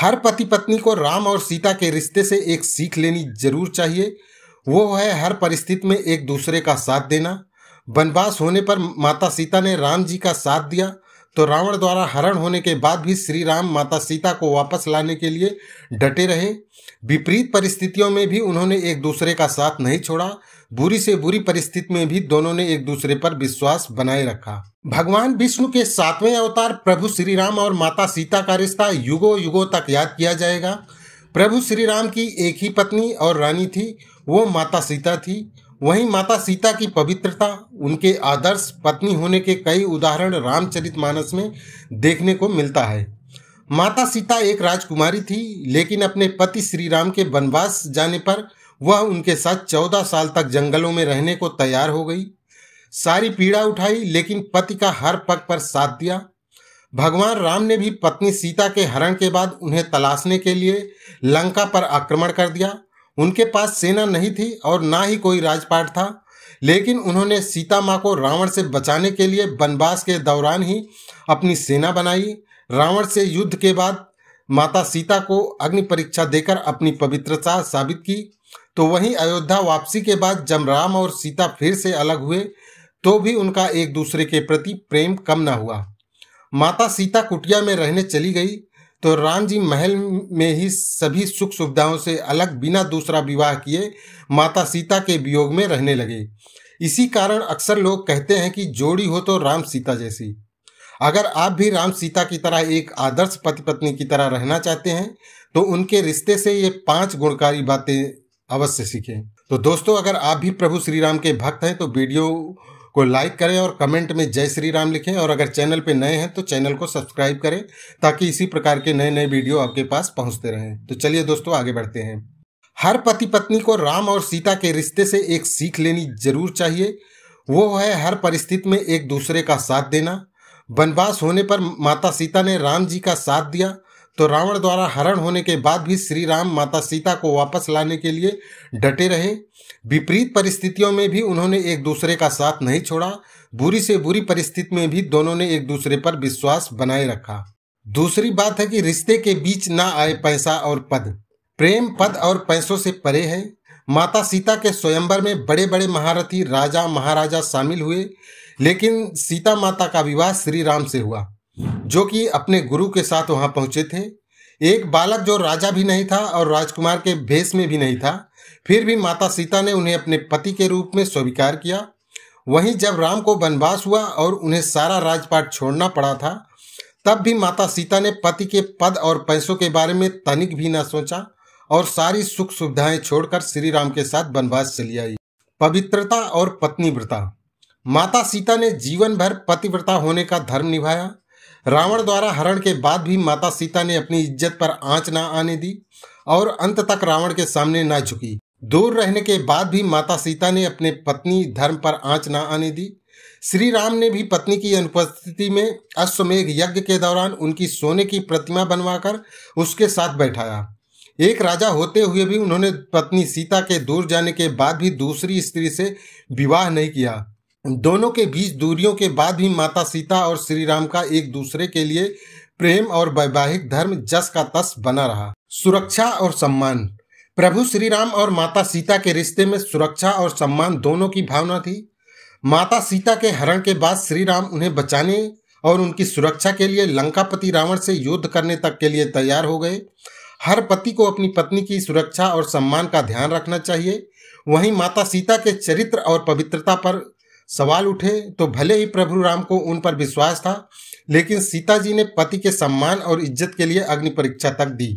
हर पति पत्नी को राम और सीता के रिश्ते से एक सीख लेनी जरूर चाहिए वो है हर परिस्थिति में एक दूसरे का साथ देना वनवास होने पर माता सीता ने राम जी का साथ दिया तो रावण द्वारा हरण होने के बाद भी श्री राम माता सीता को वापस लाने के लिए डटे रहे विपरीत परिस्थितियों में भी उन्होंने एक दूसरे का साथ नहीं छोड़ा बुरी से बुरी परिस्थिति में भी दोनों ने एक दूसरे पर विश्वास बनाए रखा भगवान विष्णु के सातवें अवतार प्रभु श्री राम और माता सीता का रिश्ता युगो युगों तक याद किया जाएगा प्रभु श्री राम की एक ही पत्नी और रानी थी वो माता सीता थी वहीं माता सीता की पवित्रता उनके आदर्श पत्नी होने के कई उदाहरण रामचरितमानस में देखने को मिलता है माता सीता एक राजकुमारी थी लेकिन अपने पति श्री राम के वनवास जाने पर वह उनके साथ चौदह साल तक जंगलों में रहने को तैयार हो गई सारी पीड़ा उठाई लेकिन पति का हर पग पर साथ दिया भगवान राम ने भी पत्नी सीता के हरण के बाद उन्हें तलाशने के लिए लंका पर आक्रमण कर दिया उनके पास सेना नहीं थी और ना ही कोई राजपाट था लेकिन उन्होंने सीता माँ को रावण से बचाने के लिए वनवास के दौरान ही अपनी सेना बनाई रावण से युद्ध के बाद माता सीता को अग्नि परीक्षा देकर अपनी पवित्रता साबित की तो वहीं अयोध्या वापसी के बाद जब राम और सीता फिर से अलग हुए तो भी उनका एक दूसरे के प्रति प्रेम कम न हुआ माता सीता कुटिया में रहने चली गई तो राम जी महल में ही सभी सुख सुविधाओं से अलग बिना दूसरा विवाह किए माता सीता के वियोग में रहने लगे इसी कारण अक्सर लोग कहते हैं कि जोड़ी हो तो राम सीता जैसी अगर आप भी राम सीता की तरह एक आदर्श पति पत्नी की तरह रहना चाहते हैं तो उनके रिश्ते से ये पांच गुणकारी बातें अवश्य सीखें तो दोस्तों अगर आप भी प्रभु श्री राम के भक्त हैं तो वीडियो को लाइक करें और कमेंट में जय श्री राम लिखें और अगर चैनल पर नए हैं तो चैनल को सब्सक्राइब करें ताकि इसी प्रकार के नए नए वीडियो आपके पास पहुंचते रहें तो चलिए दोस्तों आगे बढ़ते हैं हर पति पत्नी को राम और सीता के रिश्ते से एक सीख लेनी जरूर चाहिए वो है हर परिस्थिति में एक दूसरे का साथ देना वनवास होने पर माता सीता ने राम जी का साथ दिया तो रावण द्वारा हरण होने के बाद भी श्री राम माता सीता को वापस लाने के लिए डटे रहे विपरीत परिस्थितियों में भी उन्होंने एक दूसरे का साथ नहीं छोड़ा बुरी से बुरी परिस्थिति में भी दोनों ने एक दूसरे पर विश्वास बनाए रखा दूसरी बात है कि रिश्ते के बीच ना आए पैसा और पद प्रेम पद और पैसों से परे है माता सीता के स्वयंवर में बड़े बड़े महारथी राजा महाराजा शामिल हुए लेकिन सीता माता का विवाह श्री राम से हुआ जो कि अपने गुरु के साथ वहां पहुंचे थे एक बालक जो राजा भी नहीं था और राजकुमार के भेष में भी नहीं था फिर भी माता सीता ने उन्हें अपने पति के रूप में स्वीकार किया वहीं जब राम को वनवास हुआ और उन्हें सारा राजपाट छोड़ना पड़ा था तब भी माता सीता ने पति के पद और पैसों के बारे में तनिक भी न सोचा और सारी सुख सुविधाएं छोड़कर श्री राम के साथ वनवास चली आई पवित्रता और पत्नी व्रता माता सीता ने जीवन भर पतिव्रता होने का धर्म निभाया रावण द्वारा हरण के बाद भी माता सीता ने अपनी इज्जत पर आंच ना आने दी और अंत तक रावण के सामने ना झुकी दूर रहने के बाद भी माता सीता ने अपने पत्नी धर्म पर आंच ना आने दी श्री राम ने भी पत्नी की अनुपस्थिति में अश्वमेघ यज्ञ के दौरान उनकी सोने की प्रतिमा बनवाकर उसके साथ बैठाया एक राजा होते हुए भी उन्होंने पत्नी सीता के दूर जाने के बाद भी दूसरी स्त्री से विवाह नहीं किया दोनों के बीच दूरियों के बाद भी माता सीता और श्री राम का एक दूसरे के लिए प्रेम और वैवाहिक धर्म जस का तस बना रहा सुरक्षा और सम्मान प्रभु श्री राम और माता सीता के रिश्ते में सुरक्षा और सम्मान दोनों की भावना थी माता सीता के हरण के बाद श्री राम उन्हें बचाने और उनकी सुरक्षा के लिए लंकापति रावण से युद्ध करने तक के लिए तैयार हो गए हर पति को अपनी पत्नी की सुरक्षा और सम्मान का ध्यान रखना चाहिए वहीं माता सीता के चरित्र और पवित्रता पर सवाल उठे तो भले ही प्रभु राम को उन पर विश्वास था लेकिन सीता जी ने पति के सम्मान और इज्जत के लिए अग्नि परीक्षा तक दी